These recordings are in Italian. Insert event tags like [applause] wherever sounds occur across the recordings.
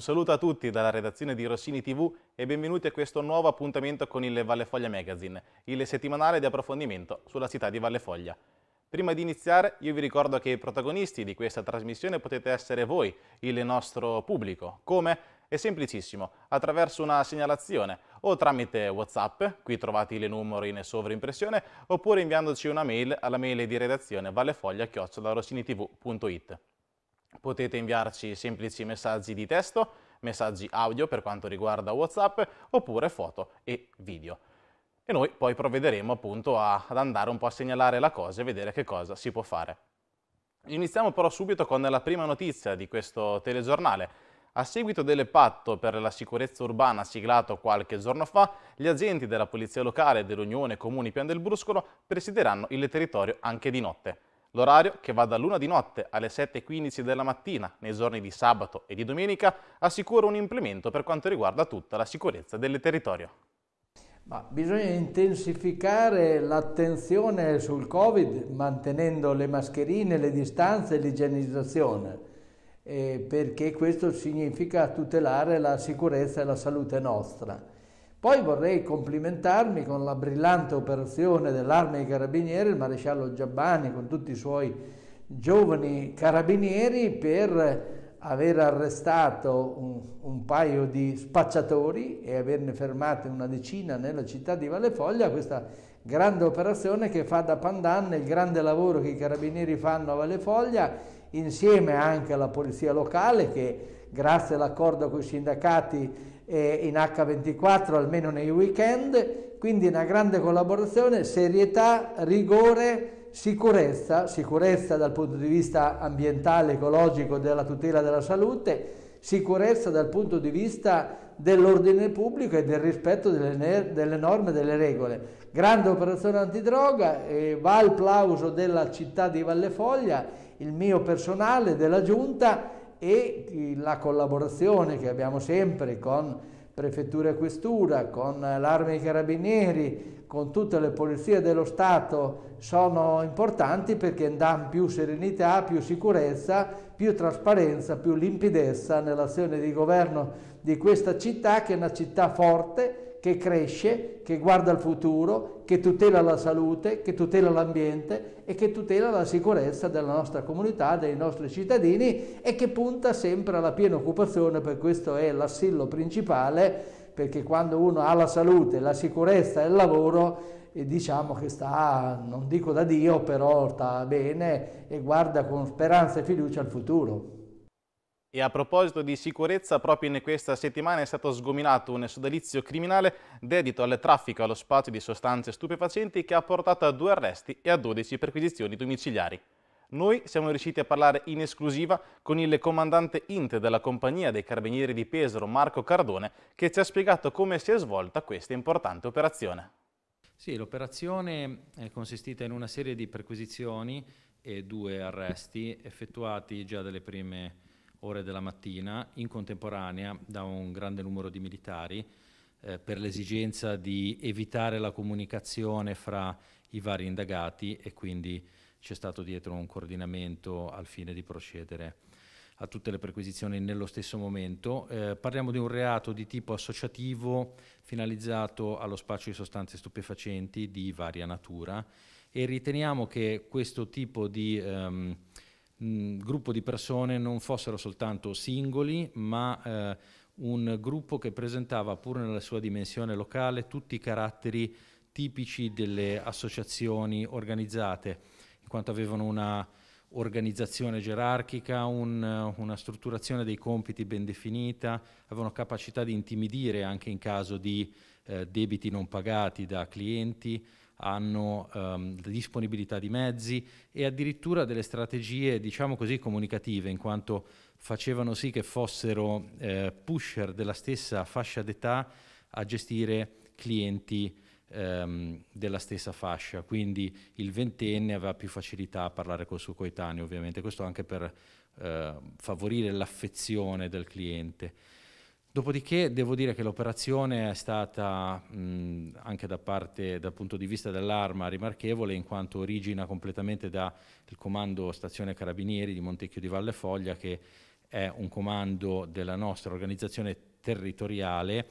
Un saluto a tutti dalla redazione di Rossini TV e benvenuti a questo nuovo appuntamento con il Vallefoglia Magazine, il settimanale di approfondimento sulla città di Vallefoglia. Prima di iniziare io vi ricordo che i protagonisti di questa trasmissione potete essere voi, il nostro pubblico. Come? È semplicissimo, attraverso una segnalazione o tramite Whatsapp, qui trovate il numero in sovrimpressione, oppure inviandoci una mail alla mail di redazione vallefoglia-rossinitv.it. Potete inviarci semplici messaggi di testo, messaggi audio per quanto riguarda WhatsApp, oppure foto e video. E noi poi provvederemo appunto a, ad andare un po' a segnalare la cosa e vedere che cosa si può fare. Iniziamo però subito con la prima notizia di questo telegiornale. A seguito del patto per la sicurezza urbana siglato qualche giorno fa, gli agenti della Polizia Locale dell'Unione Comuni Pian del Bruscolo presideranno il territorio anche di notte. L'orario, che va dall'una di notte alle 7.15 della mattina nei giorni di sabato e di domenica, assicura un implemento per quanto riguarda tutta la sicurezza del territorio. Ma bisogna intensificare l'attenzione sul Covid mantenendo le mascherine, le distanze e l'igienizzazione, eh, perché questo significa tutelare la sicurezza e la salute nostra. Poi vorrei complimentarmi con la brillante operazione dell'arma dei carabinieri, il maresciallo Giabbani con tutti i suoi giovani carabinieri per aver arrestato un, un paio di spacciatori e averne fermate una decina nella città di Vallefoglia, questa grande operazione che fa da pandan il grande lavoro che i carabinieri fanno a Vallefoglia insieme anche alla polizia locale che grazie all'accordo con i sindacati eh, in H24 almeno nei weekend, quindi una grande collaborazione, serietà, rigore, sicurezza, sicurezza dal punto di vista ambientale, ecologico, della tutela della salute, sicurezza dal punto di vista dell'ordine pubblico e del rispetto delle, delle norme e delle regole. Grande operazione antidroga, eh, va al plauso della città di Vallefoglia, il mio personale, della giunta e la collaborazione che abbiamo sempre con prefettura e questura, con l'arma dei carabinieri, con tutte le polizie dello Stato sono importanti perché danno più serenità, più sicurezza, più trasparenza, più limpidezza nell'azione di governo di questa città che è una città forte che cresce, che guarda al futuro, che tutela la salute, che tutela l'ambiente e che tutela la sicurezza della nostra comunità, dei nostri cittadini e che punta sempre alla piena occupazione, per questo è l'assillo principale, perché quando uno ha la salute, la sicurezza e il lavoro, e eh, diciamo che sta, non dico da Dio, però sta bene e guarda con speranza e fiducia al futuro. E a proposito di sicurezza, proprio in questa settimana è stato sgominato un sodalizio criminale dedito al traffico allo spazio di sostanze stupefacenti che ha portato a due arresti e a 12 perquisizioni domiciliari. Noi siamo riusciti a parlare in esclusiva con il comandante Int della compagnia dei carabinieri di Pesaro, Marco Cardone, che ci ha spiegato come si è svolta questa importante operazione. Sì, l'operazione è consistita in una serie di perquisizioni e due arresti effettuati già dalle prime ore della mattina, in contemporanea da un grande numero di militari eh, per l'esigenza di evitare la comunicazione fra i vari indagati e quindi c'è stato dietro un coordinamento al fine di procedere a tutte le perquisizioni nello stesso momento. Eh, parliamo di un reato di tipo associativo finalizzato allo spaccio di sostanze stupefacenti di varia natura e riteniamo che questo tipo di ehm, mh, gruppo di persone non fossero soltanto singoli, ma eh, un gruppo che presentava pur nella sua dimensione locale tutti i caratteri tipici delle associazioni organizzate, in quanto avevano una organizzazione gerarchica, un, una strutturazione dei compiti ben definita, avevano capacità di intimidire anche in caso di eh, debiti non pagati da clienti, hanno ehm, disponibilità di mezzi e addirittura delle strategie, diciamo così, comunicative, in quanto facevano sì che fossero eh, pusher della stessa fascia d'età a gestire clienti ehm, della stessa fascia, quindi il ventenne aveva più facilità a parlare col suo coetaneo, ovviamente, questo anche per eh, favorire l'affezione del cliente. Dopodiché devo dire che l'operazione è stata mh, anche da parte, dal punto di vista dell'arma, rimarchevole in quanto origina completamente dal comando stazione carabinieri di Montecchio di Valle Foglia che è un comando della nostra organizzazione territoriale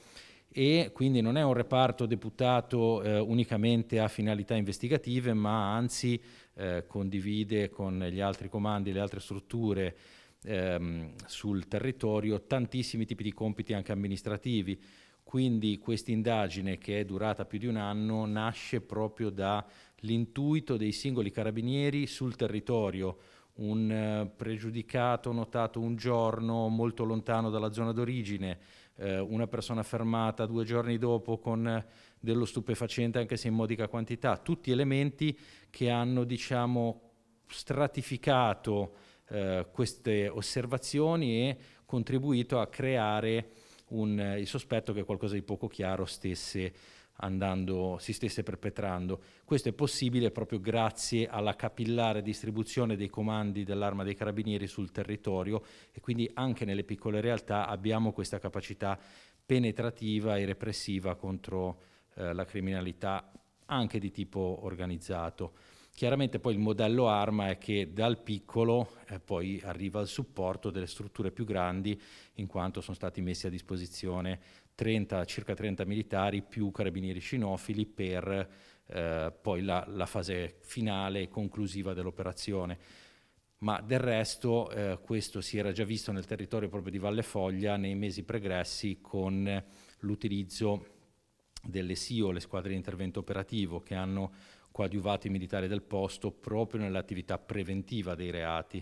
e quindi non è un reparto deputato eh, unicamente a finalità investigative, ma anzi eh, condivide con gli altri comandi, le altre strutture ehm, sul territorio tantissimi tipi di compiti anche amministrativi, quindi questa indagine che è durata più di un anno nasce proprio dall'intuito dei singoli carabinieri sul territorio, un eh, pregiudicato notato un giorno molto lontano dalla zona d'origine, eh, una persona fermata due giorni dopo con eh, dello stupefacente anche se in modica quantità, tutti elementi che hanno diciamo stratificato eh, queste osservazioni e contribuito a creare un, eh, il sospetto che qualcosa di poco chiaro stesse andando, si stesse perpetrando. Questo è possibile proprio grazie alla capillare distribuzione dei comandi dell'arma dei carabinieri sul territorio e quindi anche nelle piccole realtà abbiamo questa capacità penetrativa e repressiva contro eh, la criminalità anche di tipo organizzato. Chiaramente poi il modello arma è che dal piccolo eh, poi arriva al supporto delle strutture più grandi in quanto sono stati messi a disposizione 30, circa 30 militari più carabinieri cinofili per eh, poi la, la, fase finale e conclusiva dell'operazione. Ma del resto eh, questo si era già visto nel territorio proprio di Valle Foglia nei mesi pregressi con l'utilizzo delle SIO, le squadre di intervento operativo, che hanno coadiuvati militari del posto proprio nell'attività preventiva dei reati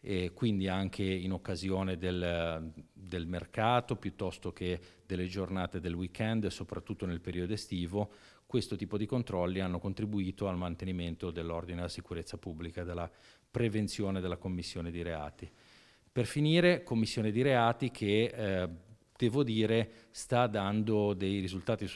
e quindi anche in occasione del, del, mercato piuttosto che delle giornate del weekend, soprattutto nel periodo estivo, questo tipo di controlli hanno contribuito al mantenimento dell'ordine e della sicurezza pubblica, della prevenzione della commissione di reati. Per finire, commissione di reati che eh, devo dire, sta dando dei risultati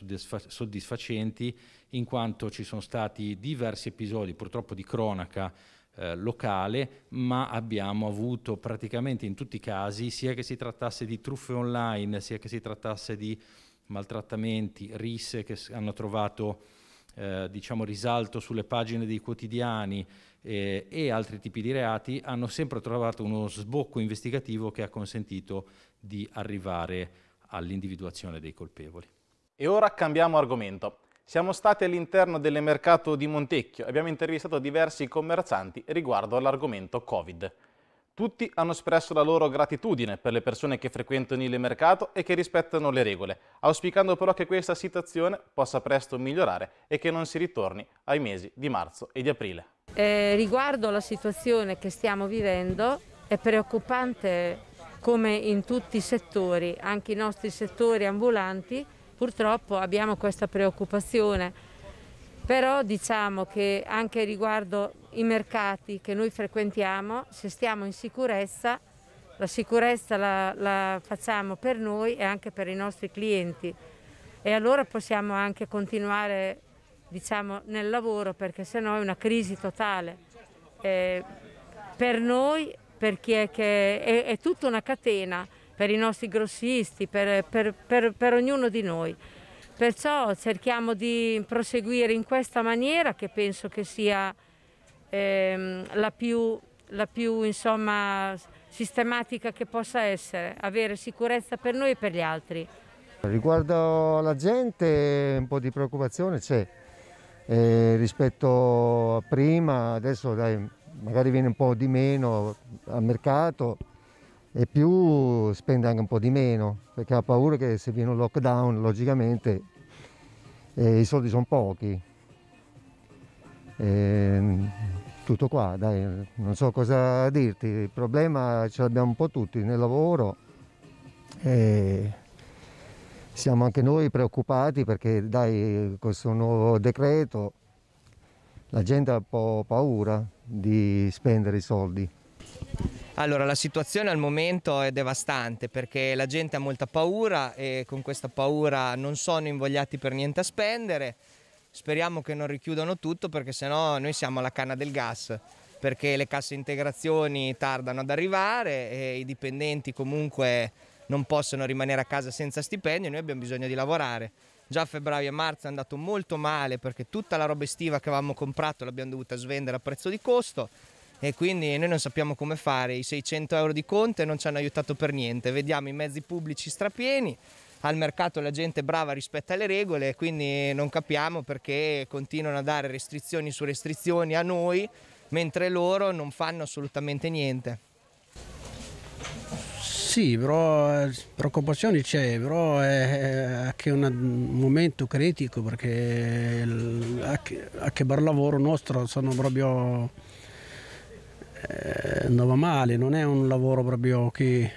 soddisfacenti in quanto ci sono stati diversi episodi, purtroppo di cronaca eh, locale, ma abbiamo avuto praticamente in tutti i casi, sia che si trattasse di truffe online, sia che si trattasse di maltrattamenti, risse che hanno trovato eh, diciamo risalto sulle pagine dei quotidiani eh, e altri tipi di reati hanno sempre trovato uno sbocco investigativo che ha consentito di arrivare all'individuazione dei colpevoli. E ora cambiamo argomento. Siamo stati all'interno del mercato di Montecchio e abbiamo intervistato diversi commercianti riguardo all'argomento Covid. Tutti hanno espresso la loro gratitudine per le persone che frequentano il mercato e che rispettano le regole, auspicando però che questa situazione possa presto migliorare e che non si ritorni ai mesi di marzo e di aprile. Eh, riguardo alla situazione che stiamo vivendo, è preoccupante come in tutti i settori, anche i nostri settori ambulanti, purtroppo abbiamo questa preoccupazione però diciamo che anche riguardo i mercati che noi frequentiamo, se stiamo in sicurezza, la sicurezza la, la facciamo per noi e anche per i nostri clienti e allora possiamo anche continuare diciamo, nel lavoro perché se no è una crisi totale. Eh, per noi, per chi è che è, è, tutta una catena, per i nostri grossisti, per, per, per, per ognuno di noi. Perciò cerchiamo di proseguire in questa maniera che penso che sia ehm, la più, la più insomma, sistematica che possa essere, avere sicurezza per noi e per gli altri. Riguardo alla gente un po' di preoccupazione c'è eh, rispetto a prima, adesso dai, magari viene un po' di meno al mercato e più spende anche un po' di meno perché ha paura che se viene un lockdown logicamente e i soldi sono pochi. E, ehm, tutto qua, dai, non so cosa dirti, il problema ce l'abbiamo un po' tutti nel lavoro e siamo anche noi preoccupati perché dai, questo nuovo decreto la gente ha un po' paura di spendere i soldi. Allora, la situazione al momento è devastante perché la gente ha molta paura e con questa paura non sono invogliati per niente a spendere. Speriamo che non richiudano tutto perché sennò noi siamo alla canna del gas perché le casse integrazioni tardano ad arrivare e i dipendenti comunque non possono rimanere a casa senza stipendio, e noi abbiamo bisogno di lavorare. Già a febbraio e marzo è andato molto male perché tutta la roba estiva che avevamo comprato l'abbiamo dovuta svendere a prezzo di costo e quindi noi non sappiamo come fare. I 600 euro di Conte non ci hanno aiutato per niente. Vediamo i mezzi pubblici strapieni, al mercato la gente brava rispetta le regole, quindi non capiamo perché continuano a dare restrizioni su restrizioni a noi, mentre loro non fanno assolutamente niente. Sì, però eh, preoccupazioni c'è, però è eh, eh, anche un momento critico perché anche, anche per il lavoro nostro sono proprio eh, andava male, non è un lavoro proprio che,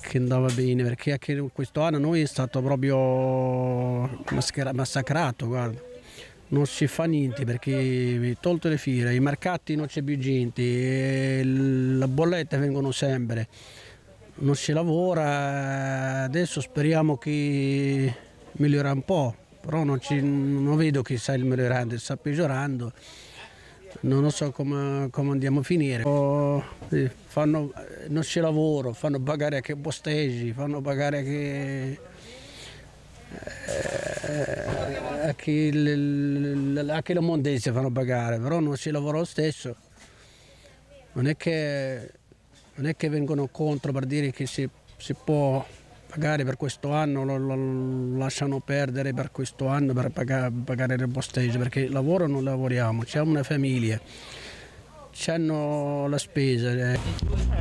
che andava bene, perché anche quest'anno noi è stato proprio massacrato, guarda. non si fa niente perché tolte le fiere, i mercati non c'è più gente, le bollette vengono sempre, non si lavora, adesso speriamo che migliora un po', però non, ci, non vedo che sta migliorando, sta peggiorando non lo so come, come andiamo a finire. Oh, fanno, non c'è lavoro, fanno pagare anche posteggi, fanno pagare anche, eh, anche, anche la fanno pagare, però non si lavoro lo stesso. Non è che, non è che vengono contro per dire che si, si può pagare per questo anno, lo, lo lasciano perdere per questo anno per pagare, pagare il posteggio, perché lavoro non lavoriamo, c'è una famiglia, c'hanno la spesa. Eh.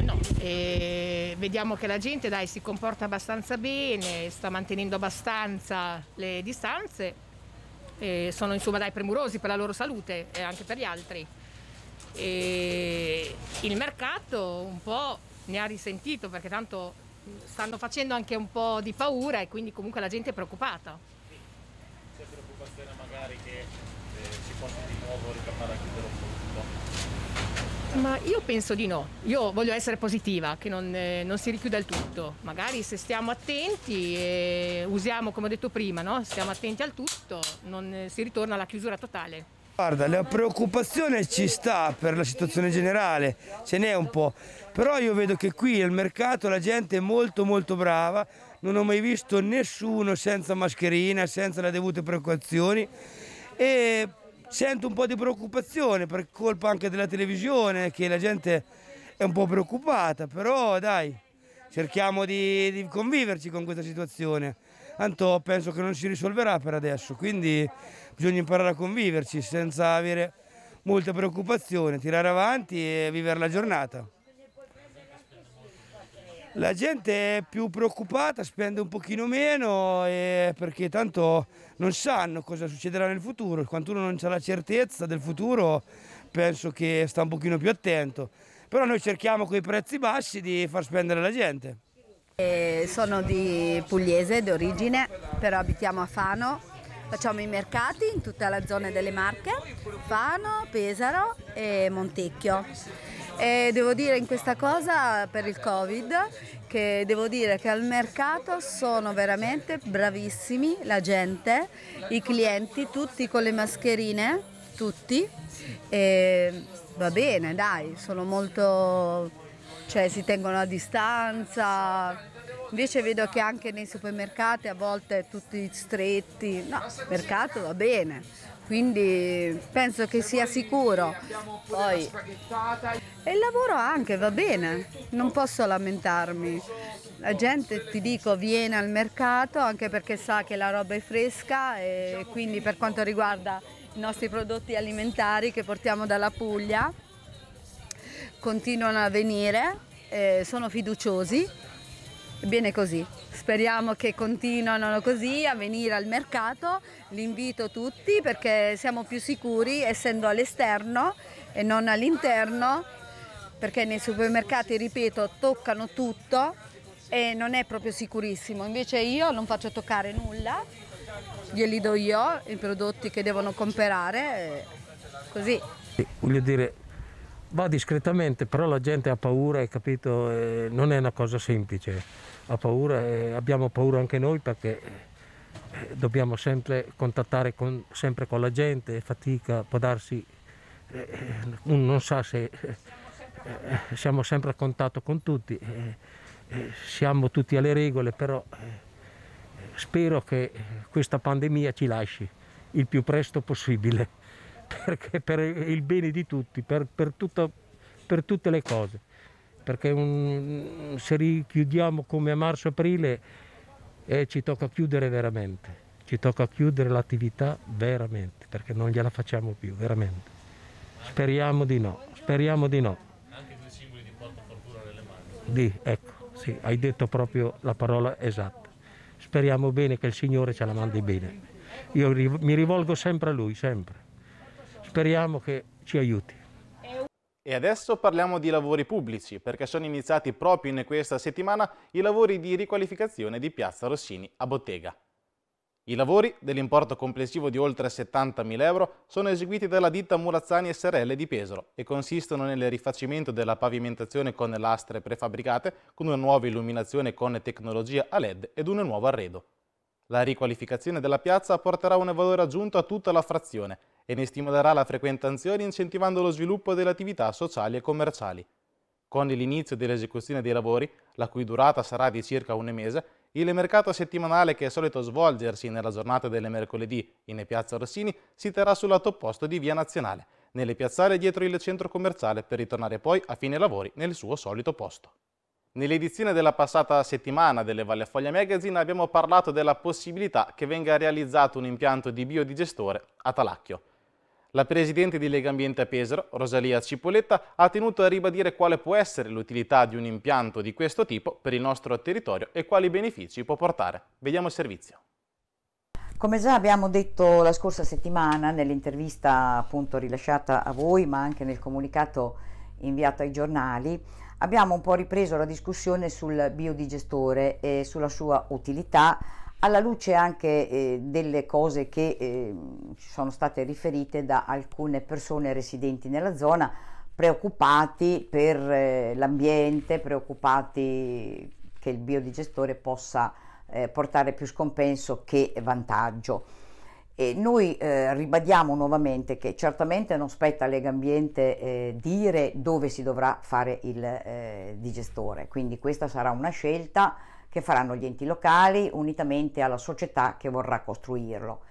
No, vediamo che la gente dai, si comporta abbastanza bene, sta mantenendo abbastanza le distanze, sono insomma dai premurosi per la loro salute e anche per gli altri. E il mercato un po' ne ha risentito perché tanto stanno facendo anche un po' di paura e quindi comunque la gente è preoccupata. Sì, c'è preoccupazione magari che eh, si possa di nuovo ritornare a chiudere un po' tutto? Ma io penso di no, io voglio essere positiva, che non, eh, non si richiuda il tutto. Magari se stiamo attenti e usiamo, come ho detto prima, no? stiamo attenti al tutto, non eh, si ritorna alla chiusura totale. Guarda, la preoccupazione ci sta per la situazione generale, ce n'è un po'. Però io vedo che qui al mercato la gente è molto molto brava, non ho mai visto nessuno senza mascherina, senza le dovute precauzioni e sento un po' di preoccupazione per colpa anche della televisione che la gente è un po' preoccupata, però dai, cerchiamo di, di conviverci con questa situazione. Tanto penso che non si risolverà per adesso, quindi bisogna imparare a conviverci senza avere molta preoccupazione, tirare avanti e vivere la giornata. La gente è più preoccupata, spende un pochino meno perché tanto non sanno cosa succederà nel futuro. Quando uno non ha la certezza del futuro penso che sta un pochino più attento. Però noi cerchiamo con i prezzi bassi di far spendere la gente. Eh, sono di pugliese d'origine, però abitiamo a Fano. Facciamo i mercati in tutta la zona delle Marche, Fano, Pesaro e Montecchio e devo dire in questa cosa per il Covid che devo dire che al mercato sono veramente bravissimi la gente, i clienti, tutti con le mascherine, tutti e va bene dai, sono molto, cioè si tengono a distanza. Invece vedo che anche nei supermercati a volte tutti stretti, no, il mercato va bene, quindi penso che sia sicuro. Poi, e il lavoro anche va bene, non posso lamentarmi. La gente, ti dico, viene al mercato anche perché sa che la roba è fresca e quindi per quanto riguarda i nostri prodotti alimentari che portiamo dalla Puglia, continuano a venire, eh, sono fiduciosi, e bene così speriamo che continuino così a venire al mercato, L'invito tutti perché siamo più sicuri essendo all'esterno e non all'interno perché nei supermercati, ripeto, toccano tutto e non è proprio sicurissimo, invece io non faccio toccare nulla, glieli do io i prodotti che devono comprare, così. Voglio dire, va discretamente, però la gente ha paura, hai capito? Eh, non è una cosa semplice ha paura e abbiamo paura anche noi perché eh, dobbiamo sempre contattare con, sempre con la gente, fatica, può darsi, eh, uno non sa se eh, siamo sempre a contatto con tutti, siamo tutti alle regole, però spero che questa pandemia ci lasci il più presto possibile, [laughs] perché per il bene di tutti, per, per, tutta, per tutte le cose perché un, se richiudiamo come a marzo-aprile eh, ci tocca chiudere veramente, ci tocca chiudere l'attività veramente, perché non gliela facciamo più, veramente. Speriamo di no, speriamo di no. Anche con i simboli di porta fortuna nelle mani. Di, ecco, sì, hai detto proprio la parola esatta. Speriamo bene che il Signore ce la mandi bene. Io mi rivolgo sempre a Lui, sempre. Speriamo che ci aiuti. E adesso parliamo di lavori pubblici, perché sono iniziati proprio in questa settimana i lavori di riqualificazione di Piazza Rossini a Bottega. I lavori, dell'importo complessivo di oltre 70.000 euro, sono eseguiti dalla ditta Murazzani SRL di Pesaro e consistono nel rifacimento della pavimentazione con lastre prefabbricate, con una nuova illuminazione con tecnologia a LED ed un nuovo arredo. La riqualificazione della piazza porterà un valore aggiunto a tutta la frazione, e ne stimolerà la frequentazione incentivando lo sviluppo delle attività sociali e commerciali. Con l'inizio dell'esecuzione dei lavori, la cui durata sarà di circa un mese, il mercato settimanale che è solito svolgersi nella giornata delle mercoledì in Piazza Rossini si terrà sul lato opposto di Via Nazionale, nelle piazzale dietro il centro commerciale per ritornare poi a fine lavori nel suo solito posto. Nell'edizione della passata settimana delle Valle Foglia Magazine abbiamo parlato della possibilità che venga realizzato un impianto di biodigestore a Talacchio. La presidente di Lega Ambiente a Pesaro, Rosalia Cipoletta, ha tenuto a ribadire quale può essere l'utilità di un impianto di questo tipo per il nostro territorio e quali benefici può portare. Vediamo il servizio. Come già abbiamo detto la scorsa settimana nell'intervista appunto rilasciata a voi ma anche nel comunicato inviato ai giornali, abbiamo un po' ripreso la discussione sul biodigestore e sulla sua utilità alla luce anche eh, delle cose che eh, sono state riferite da alcune persone residenti nella zona, preoccupati per eh, l'ambiente, preoccupati che il biodigestore possa eh, portare più scompenso che vantaggio. E noi eh, ribadiamo nuovamente che certamente non spetta a Lega Ambiente eh, dire dove si dovrà fare il digestore, quindi questa sarà una scelta che faranno gli enti locali unitamente alla società che vorrà costruirlo.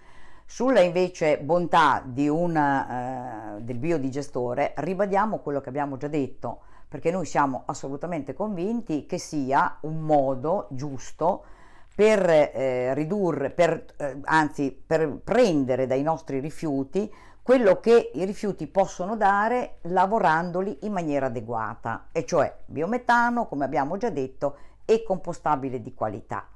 Sulla invece bontà una, eh, del biodigestore ribadiamo quello che abbiamo già detto, perché noi siamo assolutamente convinti che sia un modo giusto per eh, ridurre, per, eh, anzi per prendere dai nostri rifiuti quello che i rifiuti possono dare lavorandoli in maniera adeguata, e cioè biometano, come abbiamo già detto, e compostabile di qualità.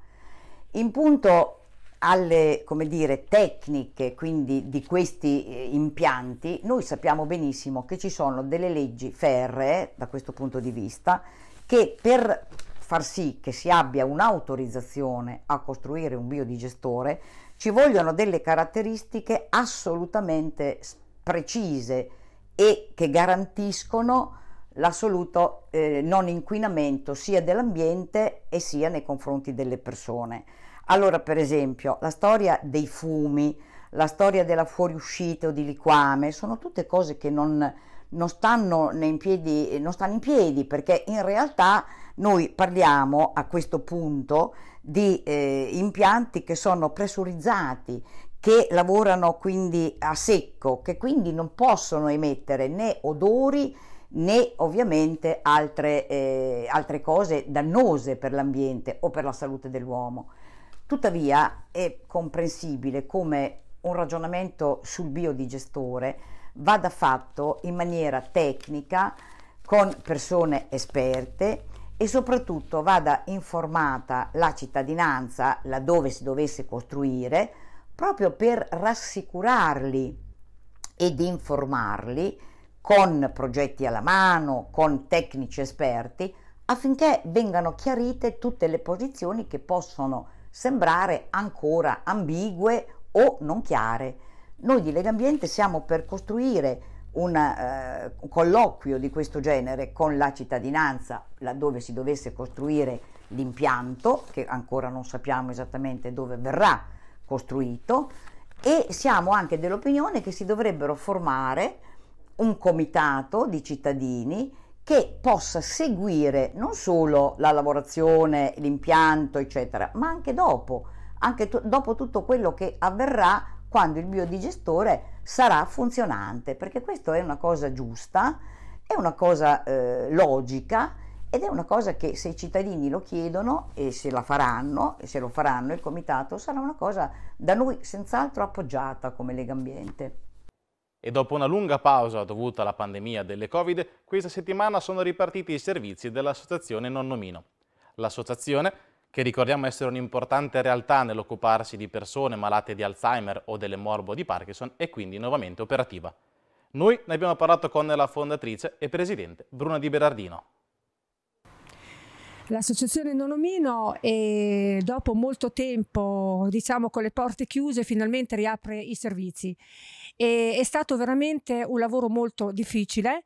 In punto alle dire, tecniche quindi, di questi eh, impianti, noi sappiamo benissimo che ci sono delle leggi ferree da questo punto di vista che per far sì che si abbia un'autorizzazione a costruire un biodigestore ci vogliono delle caratteristiche assolutamente precise e che garantiscono l'assoluto eh, non inquinamento sia dell'ambiente e sia nei confronti delle persone. Allora, per esempio, la storia dei fumi, la storia della fuoriuscita o di liquame, sono tutte cose che non, non, stanno piedi, non stanno in piedi perché in realtà noi parliamo a questo punto di eh, impianti che sono pressurizzati, che lavorano quindi a secco, che quindi non possono emettere né odori né ovviamente altre, eh, altre cose dannose per l'ambiente o per la salute dell'uomo. Tuttavia è comprensibile come un ragionamento sul biodigestore vada fatto in maniera tecnica, con persone esperte e soprattutto vada informata la cittadinanza laddove si dovesse costruire proprio per rassicurarli ed informarli con progetti alla mano, con tecnici esperti, affinché vengano chiarite tutte le posizioni che possono sembrare ancora ambigue o non chiare. Noi di Lega Ambiente siamo per costruire una, eh, un colloquio di questo genere con la cittadinanza, laddove si dovesse costruire l'impianto, che ancora non sappiamo esattamente dove verrà costruito, e siamo anche dell'opinione che si dovrebbero formare un comitato di cittadini che possa seguire non solo la lavorazione, l'impianto, eccetera, ma anche dopo, anche t- dopo tutto quello che avverrà quando il biodigestore sarà funzionante, perché questa è una cosa giusta, è una cosa eh, logica ed è una cosa che se i cittadini lo chiedono e se la faranno, e se lo faranno il comitato, sarà una cosa da noi senz'altro appoggiata come Lega Ambiente. E dopo una lunga pausa dovuta alla pandemia delle Covid, questa settimana sono ripartiti i servizi dell'associazione Nonnomino. L'associazione, che ricordiamo essere un'importante realtà nell'occuparsi di persone malate di Alzheimer o delle morbo di Parkinson, è quindi nuovamente operativa. Noi ne abbiamo parlato con la fondatrice e presidente Bruna Di Berardino. L'associazione Nonomino, dopo molto tempo, diciamo con le porte chiuse, finalmente riapre i servizi e è stato veramente un lavoro molto difficile.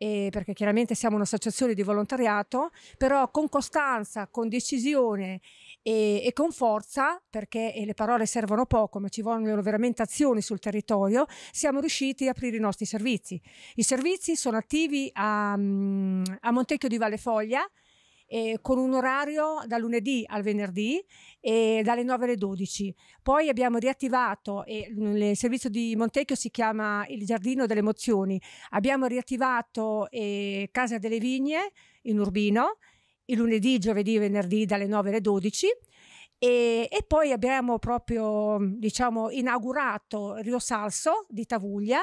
Eh, perché chiaramente siamo un'associazione di volontariato, però con costanza, con decisione e, e con forza, perché le parole servono poco, ma ci vogliono veramente azioni sul territorio, siamo riusciti a aprire i nostri servizi. I servizi sono attivi a, mm, a Montecchio di Valle Foglia eh, con un orario da lunedì al venerdì e dalle 9 alle 12. Poi abbiamo riattivato, eh, il servizio di Montecchio si chiama il Giardino delle Emozioni, abbiamo riattivato eh, Casa delle Vigne in Urbino, il lunedì, giovedì e venerdì dalle 9 alle 12. E, e, poi abbiamo proprio diciamo inaugurato Rio Salso di Tavuglia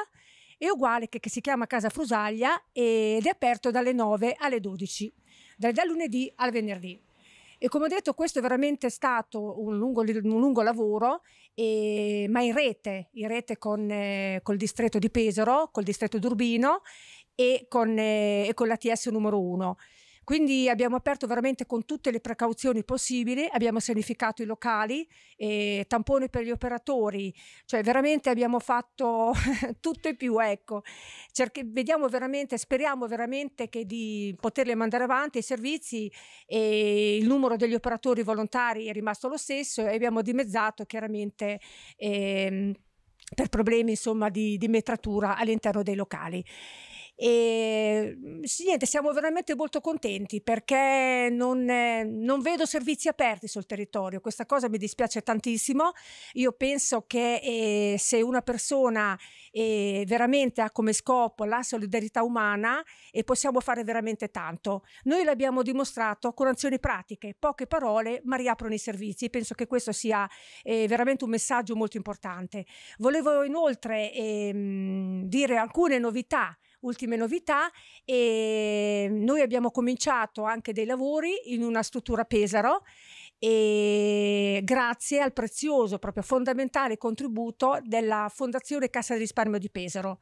è uguale che, che si chiama Casa Frusaglia ed è aperto dalle 9 alle 12 dal lunedì al venerdì. E come ho detto, questo è veramente stato un lungo, un lungo lavoro, e, ma in rete, in rete con eh, col distretto di Pesaro, col distretto d'Urbino e con, eh, e con la TS numero 1. Quindi abbiamo aperto veramente con tutte le precauzioni possibili, abbiamo sanificato i locali, eh, tampone per gli operatori, cioè veramente abbiamo fatto [laughs] tutto e più, ecco. Cerche, vediamo veramente, speriamo veramente che di poterle mandare avanti i servizi e il numero degli operatori volontari è rimasto lo stesso e abbiamo dimezzato chiaramente eh, per problemi insomma, di, di metratura all'interno dei locali. E ehm, niente, siamo veramente molto contenti perché non, eh, non, vedo servizi aperti sul territorio. Questa cosa mi dispiace tantissimo. Io penso che eh, se una persona eh, veramente ha come scopo la solidarietà umana e eh, possiamo fare veramente tanto. Noi l'abbiamo dimostrato con azioni pratiche, poche parole, ma riaprono i servizi. Penso che questo sia eh, veramente un messaggio molto importante. Volevo inoltre ehm, dire alcune novità ultime novità e ehm, noi abbiamo cominciato anche dei lavori in una struttura Pesaro e ehm, grazie al prezioso, proprio fondamentale contributo della Fondazione Cassa di Risparmio di Pesaro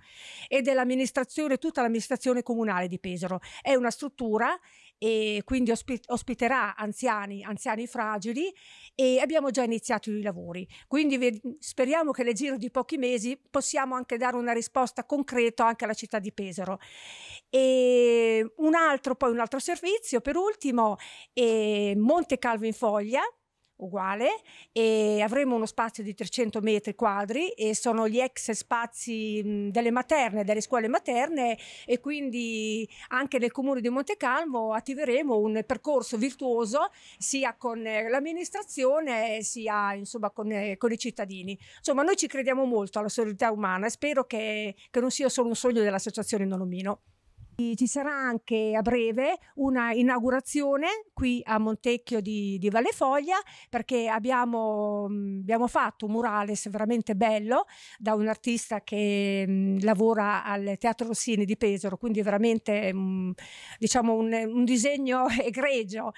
e dell'amministrazione, tutta l'amministrazione comunale di Pesaro. È una struttura e quindi ospiterà anziani, anziani fragili e abbiamo già iniziato i lavori. Quindi speriamo che nel giro di pochi mesi possiamo anche dare una risposta concreta anche alla città di Pesaro. E un altro, poi un altro servizio, per ultimo, è Monte Calvo in Foglia uguale e avremo uno spazio di 300 metri quadri e sono gli ex spazi delle materne, delle scuole materne e quindi anche nel comune di Montecalmo attiveremo un percorso virtuoso sia con eh, l'amministrazione sia insomma con, eh, con, i cittadini. Insomma noi ci crediamo molto alla solidarietà umana e spero che, che non sia solo un sogno dell'associazione Nonomino. Ci sarà anche a breve una inaugurazione qui a Montecchio di, di Vallefoglia perché abbiamo, mm, abbiamo, fatto un murales veramente bello da un artista che mh, mm, lavora al Teatro Rossini di Pesaro, quindi veramente mh, mm, diciamo un, un disegno [laughs] egregio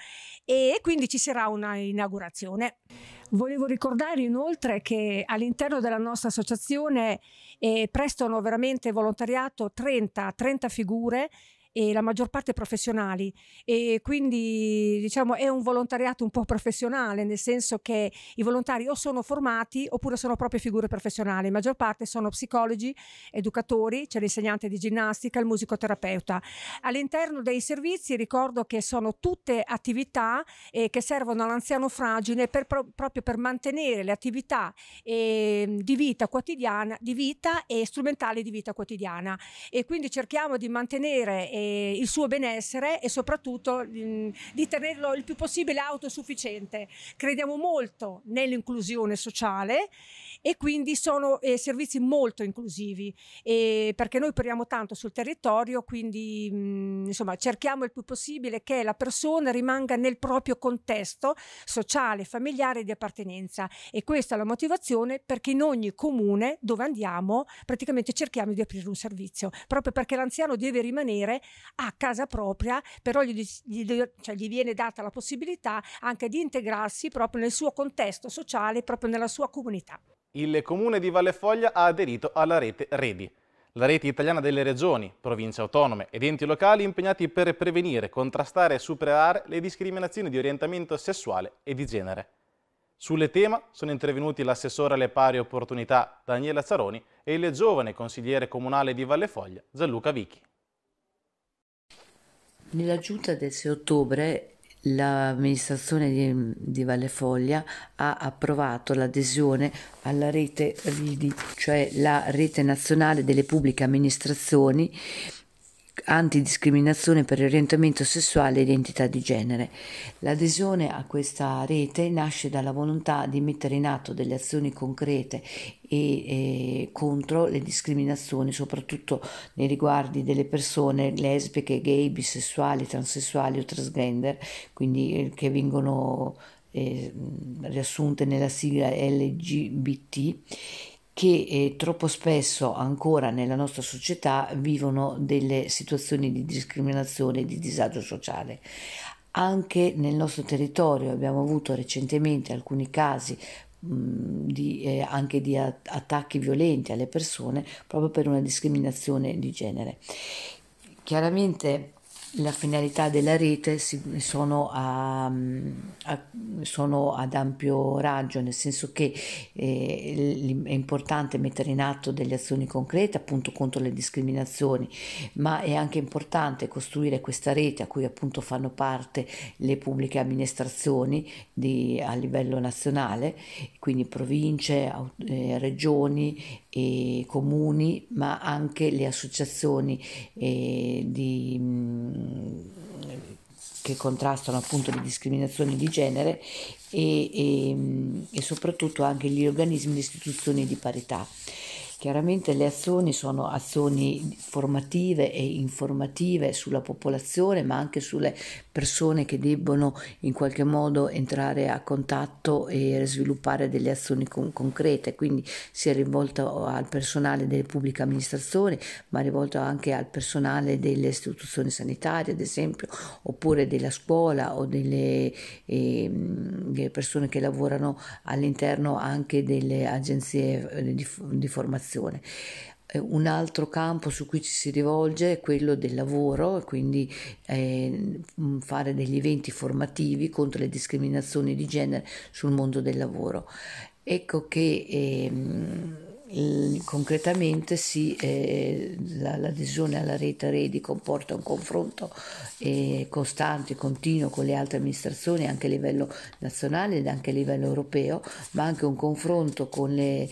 e quindi ci sarà una inaugurazione. Volevo ricordare inoltre che all'interno della nostra associazione eh, prestano veramente volontariato 30, 30 figure e la maggior parte professionali e quindi diciamo è un volontariato un po' professionale nel senso che i volontari o sono formati oppure sono proprio figure professionali, la maggior parte sono psicologi, educatori, c'è l'insegnante di ginnastica, il musicoterapeuta. All'interno dei servizi ricordo che sono tutte attività eh, che servono all'anziano fragile per, pro proprio per mantenere le attività eh, di vita quotidiana, di vita e strumentali di vita quotidiana e quindi cerchiamo di mantenere eh, eh, il suo benessere e soprattutto mm, di tenerlo il più possibile autosufficiente. Crediamo molto nell'inclusione sociale e quindi sono eh, servizi molto inclusivi eh, perché noi operiamo tanto sul territorio, quindi mh, mm, insomma cerchiamo il più possibile che la persona rimanga nel proprio contesto sociale, familiare e di appartenenza e questa è la motivazione perché in ogni comune dove andiamo praticamente cerchiamo di aprire un servizio, proprio perché l'anziano deve rimanere a casa propria, però gli, gli, cioè gli, viene data la possibilità anche di integrarsi proprio nel suo contesto sociale, proprio nella sua comunità. Il comune di Valle Foglia ha aderito alla rete Redi, la rete italiana delle regioni, province autonome ed enti locali impegnati per prevenire, contrastare e superare le discriminazioni di orientamento sessuale e di genere. Sulle tema sono intervenuti l'assessore alle pari opportunità Daniela Zaroni e il giovane consigliere comunale di Valle Foglia Gianluca Vichi. Nella giunta del 6 ottobre l'amministrazione di, di Valle Foglia ha approvato l'adesione alla rete RIDI, cioè la rete nazionale delle pubbliche amministrazioni antidiscriminazione per orientamento sessuale e identità di genere. L'adesione a questa rete nasce dalla volontà di mettere in atto delle azioni concrete e, e contro le discriminazioni, soprattutto nei riguardi delle persone lesbiche, gay, bisessuali, transessuali o transgender, quindi eh, che vengono eh, riassunte nella sigla LGBT che eh, troppo spesso ancora nella nostra società vivono delle situazioni di discriminazione e di disagio sociale. Anche nel nostro territorio abbiamo avuto recentemente alcuni casi di, eh, anche di attacchi violenti alle persone proprio per una discriminazione di genere. Chiaramente la finalità della rete sono, a, a, sono, ad ampio raggio, nel senso che eh, è importante mettere in atto delle azioni concrete appunto contro le discriminazioni, ma è anche importante costruire questa rete a cui appunto fanno parte le pubbliche amministrazioni di, a livello nazionale, quindi province, eh, regioni e comuni, ma anche le associazioni eh, di mm, che contrastano appunto le discriminazioni di genere e, e, e soprattutto anche gli organismi e le istituzioni di parità. Chiaramente le azioni sono azioni formative e informative sulla popolazione, ma anche sulle persone che debbono in qualche modo entrare a contatto e sviluppare delle azioni con- concrete, quindi si è rivolto al personale delle pubbliche amministrazioni, ma è anche al personale delle istituzioni sanitarie, ad esempio, oppure della scuola o delle, eh, delle persone che lavorano all'interno anche delle agenzie eh, di, di formazione formazione. Eh, un altro campo su cui ci si rivolge è quello del lavoro, quindi eh, mm, fare degli eventi formativi contro le discriminazioni di genere sul mondo del lavoro. Ecco che ehm, Mm, concretamente sì, eh, l'adesione alla rete Redi comporta un confronto eh, costante e continuo con le altre amministrazioni anche a livello nazionale ed anche a livello europeo, ma anche un confronto con le,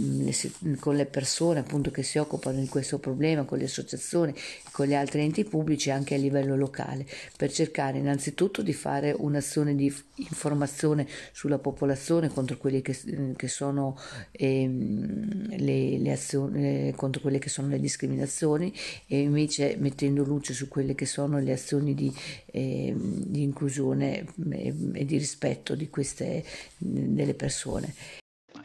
mm, le, con le persone appunto, che si occupano di questo problema, con le associazioni con gli altri enti pubblici anche a livello locale per cercare innanzitutto di fare un'azione di informazione sulla popolazione contro quelle che, eh, che sono eh, le, le, azioni contro quelle che sono le discriminazioni e invece mettendo luce su quelle che sono le azioni di, eh, di inclusione ehm, e di rispetto di queste delle persone.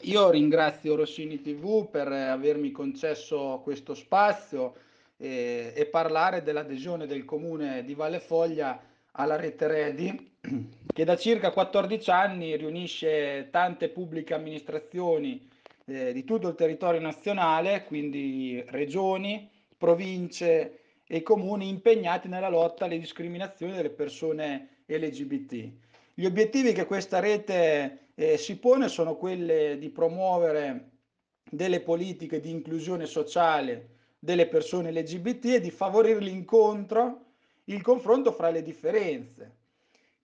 Io ringrazio Rossini TV per eh, avermi concesso questo spazio eh, e parlare dell'adesione del comune di Vallefoglia alla rete Redi, [clears throat] che da circa 14 anni riunisce tante pubbliche amministrazioni eh, di tutto il territorio nazionale, quindi regioni, province e comuni impegnati nella lotta alle discriminazioni delle persone LGBT. Gli obiettivi che questa rete eh, si pone sono quelli di promuovere delle politiche di inclusione sociale delle persone LGBT e di favorire l'incontro, il confronto fra le differenze,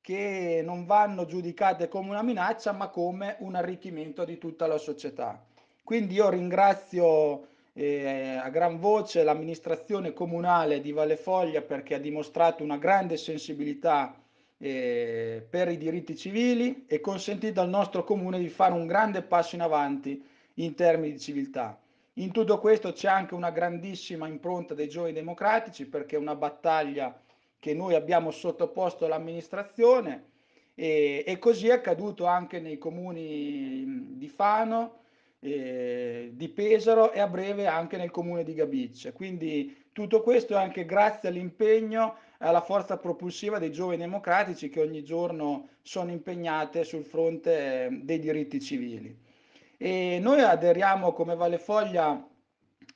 che non vanno giudicate come una minaccia ma come un arricchimento di tutta la società. Quindi io ringrazio eh, a gran voce l'amministrazione comunale di Valle Foglia perché ha dimostrato una grande sensibilità eh, per i diritti civili e consentito al nostro comune di fare un grande passo in avanti in termini di civiltà. In tutto questo c'è anche una grandissima impronta dei giovani democratici perché è una battaglia che noi abbiamo sottoposto all'amministrazione e, e così è accaduto anche nei comuni mm, di Fano, eh, di Pesaro e a breve anche nel comune di Gabicce. Quindi tutto questo è anche grazie all'impegno e alla forza propulsiva dei giovani democratici che ogni giorno sono impegnate sul fronte mm, dei diritti civili. E noi aderiamo come Valle Foglia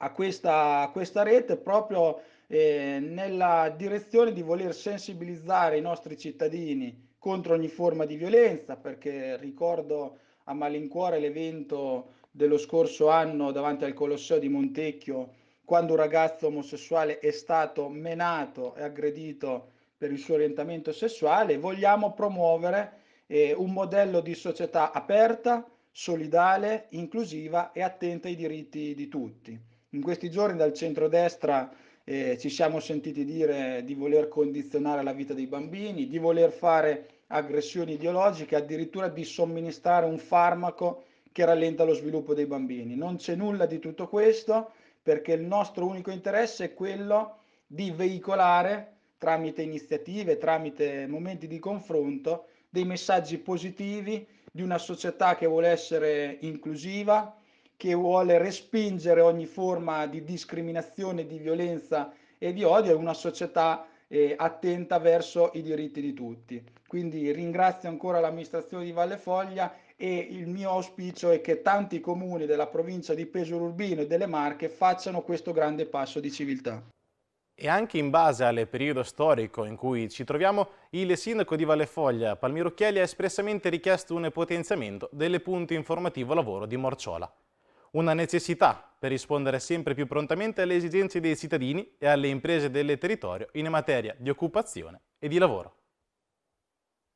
a questa, a questa rete proprio eh, nella direzione di voler sensibilizzare i nostri cittadini contro ogni forma di violenza, perché ricordo a malincuore l'evento dello scorso anno davanti al Colosseo di Montecchio, quando un ragazzo omosessuale è stato menato e aggredito per il suo orientamento sessuale, vogliamo promuovere eh, un modello di società aperta, solidale, inclusiva e attenta ai diritti di tutti. In questi giorni dal centrodestra eh, ci siamo sentiti dire di voler condizionare la vita dei bambini, di voler fare aggressioni ideologiche, addirittura di somministrare un farmaco che rallenta lo sviluppo dei bambini. Non c'è nulla di tutto questo perché il nostro unico interesse è quello di veicolare tramite iniziative, tramite momenti di confronto, dei messaggi positivi di una società che vuole essere inclusiva, che vuole respingere ogni forma di discriminazione, di violenza e di odio, è una società eh, attenta verso i diritti di tutti. Quindi ringrazio ancora l'amministrazione di Valle Foglia e il mio auspicio è che tanti comuni della provincia di Pesaro Urbino e delle Marche facciano questo grande passo di civiltà. E anche in base al periodo storico in cui ci troviamo, il sindaco di Valle Foglia, Palmiro Chielli, ha espressamente richiesto un potenziamento delle punte informativo lavoro di Morciola. Una necessità per rispondere sempre più prontamente alle esigenze dei cittadini e alle imprese del territorio in materia di occupazione e di lavoro.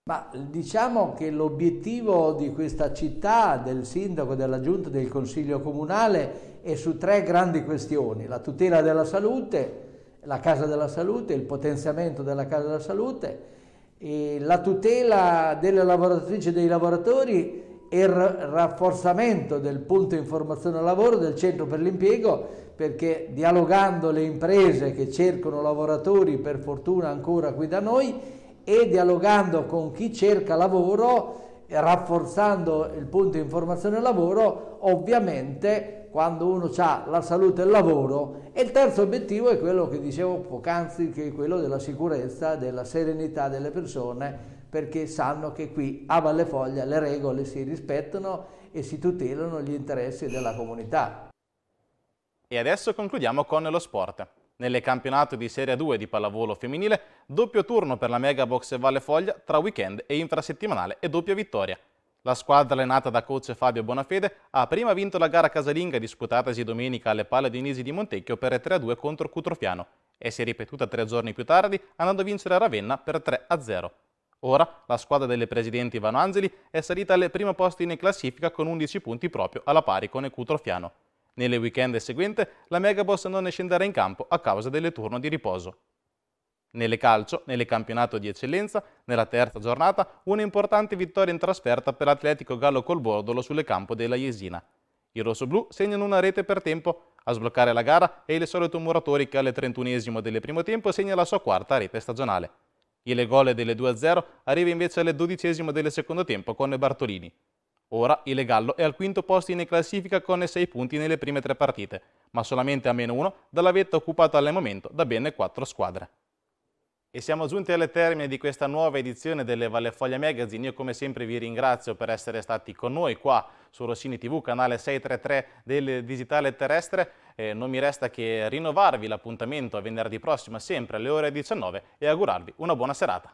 Ma diciamo che l'obiettivo di questa città, del sindaco, della giunta, del consiglio comunale è su tre grandi questioni, la tutela della salute, la Casa della Salute, il potenziamento della Casa della Salute, la tutela delle lavoratrici e dei lavoratori e il rafforzamento del punto informazione al lavoro del centro per l'impiego perché dialogando le imprese che cercano lavoratori per fortuna ancora qui da noi e dialogando con chi cerca lavoro rafforzando il punto informazione al lavoro ovviamente quando uno ha la salute e il lavoro e il terzo obiettivo è quello che dicevo poc'anzi che è quello della sicurezza, della serenità delle persone perché sanno che qui a Valle Foglia le regole si rispettano e si tutelano gli interessi della comunità. E adesso concludiamo con lo sport. nelle campionato di Serie 2 di pallavolo femminile, doppio turno per la Megabox Valle Foglia tra weekend e infrasettimanale e doppia vittoria la squadra allenata da coach Fabio Bonafede ha prima vinto la gara casalinga disputatasi domenica alle palle di Nisi di Montecchio per 3-2 contro Cutrofiano e si è ripetuta tre giorni più tardi andando a vincere a Ravenna per 3-0. Ora la squadra delle presidenti Ivano Angeli è salita alle prime posto in classifica con 11 punti proprio alla pari con Cutrofiano. Nelle weekend seguente la Megaboss non ne scenderà in campo a causa del turno di riposo. Nelle calcio, nelle campionato di eccellenza, nella terza giornata, un'importante vittoria in trasferta per l'Atletico Gallo col Bordolo sulle campo della Jesina. I rossoblù segnano una rete per tempo, a sbloccare la gara è il solito Muratori che al 31 del primo tempo segna la sua quarta rete stagionale. Il gol delle 2-0 arriva invece al 12 del secondo tempo con Bartolini. Ora il Gallo è al quinto posto in classifica con 6 punti nelle prime tre partite, ma solamente a meno 1 dalla vetta occupata al momento da ben 4 squadre. E siamo giunti alle termine di questa nuova edizione delle Vallefoglia Magazine. Io come sempre vi ringrazio per essere stati con noi qua su Rossini TV, canale 633 del Digitale Terrestre. Eh, non mi resta che rinnovarvi l'appuntamento a venerdì prossimo sempre alle ore 19 e augurarvi una buona serata.